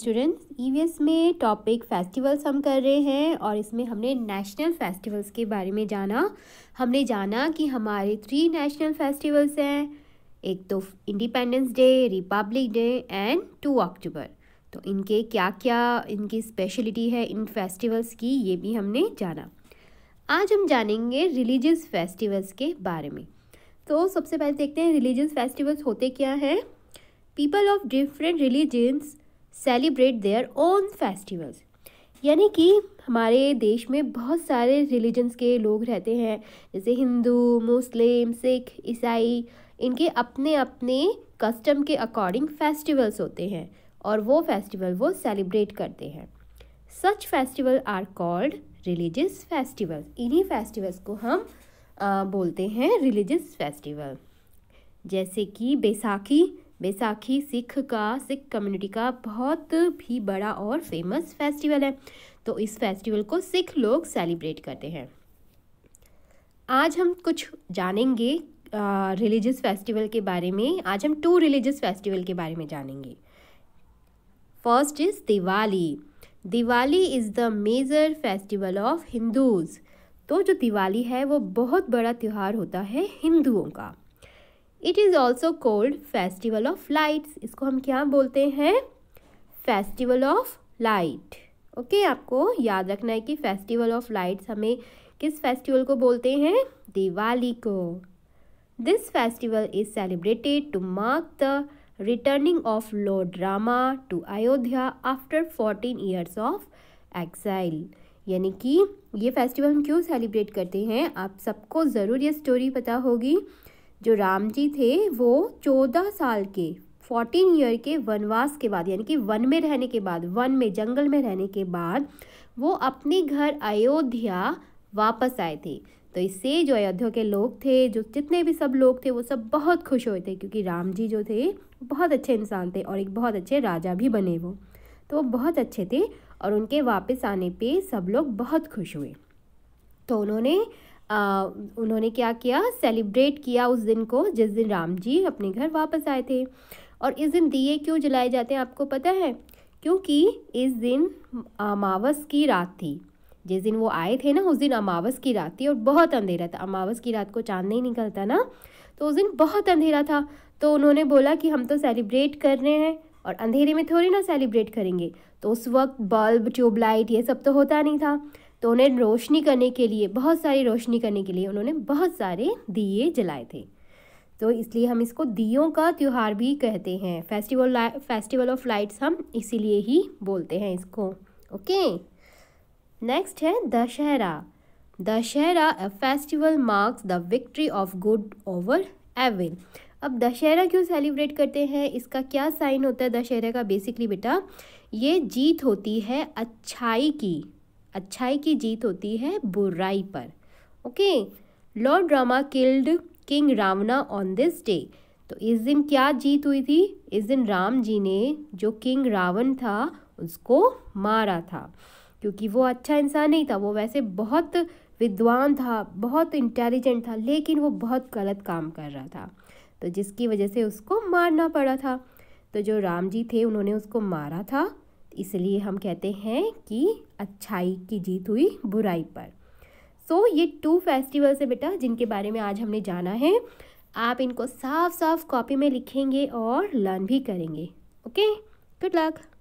students ई e में topic festivals हम कर रहे हैं और इसमें हमने नेशनल फेस्टिवल्स के बारे में जाना हमने जाना कि हमारे थ्री नेशनल फेस्टिवल्स हैं एक तो independence day republic day and two October तो इनके क्या क्या इनकी स्पेशलिटी है इन फेस्टिवल्स की ये भी हमने जाना आज हम जानेंगे रिलीजियस फेस्टिवल्स के बारे में तो सबसे पहले देखते हैं रिलीजियस फेस्टिवल्स होते क्या हैं people of different religions celebrate their own festivals यानी कि हमारे देश में बहुत सारे रिलीजन्स के लोग रहते हैं जैसे हिंदू मुस्लिम सिख ईसाई इनके अपने अपने कस्टम के अकॉर्डिंग फेस्टिवल्स होते हैं और वो फेस्टिवल वो सेलिब्रेट करते हैं such festival are called religious festivals इन्हीं फेस्टिवल्स को हम आ, बोलते हैं रिलीजियस फेस्टिवल जैसे कि बैसाखी बैसाखी सिख का सिख कम्युनिटी का बहुत भी बड़ा और फेमस फेस्टिवल है तो इस फेस्टिवल को सिख लोग सेलिब्रेट करते हैं आज हम कुछ जानेंगे रिलीजियस फेस्टिवल के बारे में आज हम टू रिलीजियस फेस्टिवल के बारे में जानेंगे first is Diwali Diwali is the major festival of Hindus तो जो दिवाली है वो बहुत बड़ा त्यौहार होता है हिंदुओं का it is also called festival of lights इसको हम क्या बोलते हैं फेस्टिवल ऑफ लाइट ओके आपको याद रखना है कि फेस्टिवल ऑफ लाइट्स हमें किस फेस्टिवल को बोलते हैं दिवाली को this festival is celebrated to mark the returning of lord Rama to Ayodhya after fourteen years of exile यानी कि ये फेस्टिवल हम क्यों सेलिब्रेट करते हैं आप सबको ज़रूर ये स्टोरी पता होगी जो राम जी थे वो चौदह साल के फोर्टीन ईयर के वनवास के बाद यानी कि वन में रहने के बाद वन में जंगल में रहने के बाद वो अपने घर अयोध्या वापस आए थे तो इससे जो अयोध्या के लोग थे जो जितने भी सब लोग थे वो सब बहुत खुश हुए थे क्योंकि राम जी जो थे बहुत अच्छे इंसान थे और एक बहुत अच्छे राजा भी बने वो तो बहुत अच्छे थे और उनके वापस आने पे सब लोग बहुत खुश हुए तो उन्होंने आ, उन्होंने क्या किया सेलिब्रेट किया उस दिन को जिस दिन राम जी अपने घर वापस आए थे और इस दिन दिए क्यों जलाए जाते हैं आपको पता है क्योंकि इस दिन अमावस की रात थी जिस दिन वो आए थे ना उस दिन अमावस की रात थी और बहुत अंधेरा था अमावस की रात को चांद नहीं निकलता ना तो उस दिन बहुत अंधेरा था तो उन्होंने बोला कि हम तो सेलिब्रेट कर रहे हैं और अंधेरे में थोड़ी ना सेलिब्रेट करेंगे तो उस वक्त बल्ब ट्यूबलाइट ये सब तो होता नहीं था तो उन्हें रोशनी करने के लिए बहुत सारी रोशनी करने के लिए उन्होंने बहुत सारे दिए जलाए थे तो इसलिए हम इसको दियों का त्यौहार भी कहते हैं फेस्टिवल फेस्टिवल ऑफ लाइट्स हम इसीलिए ही बोलते हैं इसको ओके नेक्स्ट है Dussehra Dussehra a festival marks the victory of good over evil अब दशहरा क्यों सेलिब्रेट करते हैं इसका क्या साइन होता है दशहरा का बेसिकली बेटा ये जीत होती है अच्छाई की अच्छाई की जीत होती है बुराई पर okay lord Rama killed king Ravana on this day तो इस दिन क्या जीत हुई थी इस दिन राम जी ने जो किंग रावण था उसको मारा था क्योंकि वो अच्छा इंसान नहीं था वो वैसे बहुत विद्वान था बहुत इंटेलिजेंट था लेकिन वो बहुत गलत काम कर रहा था तो जिसकी वजह से उसको मारना पड़ा था तो जो राम जी थे उन्होंने उसको मारा था इसलिए हम कहते हैं कि अच्छाई की जीत हुई बुराई पर सो so, ये टू फेस्टिवल्स है बेटा जिनके बारे में आज हमने जाना है आप इनको साफ साफ कॉपी में लिखेंगे और लर्न भी करेंगे ओके गुड लक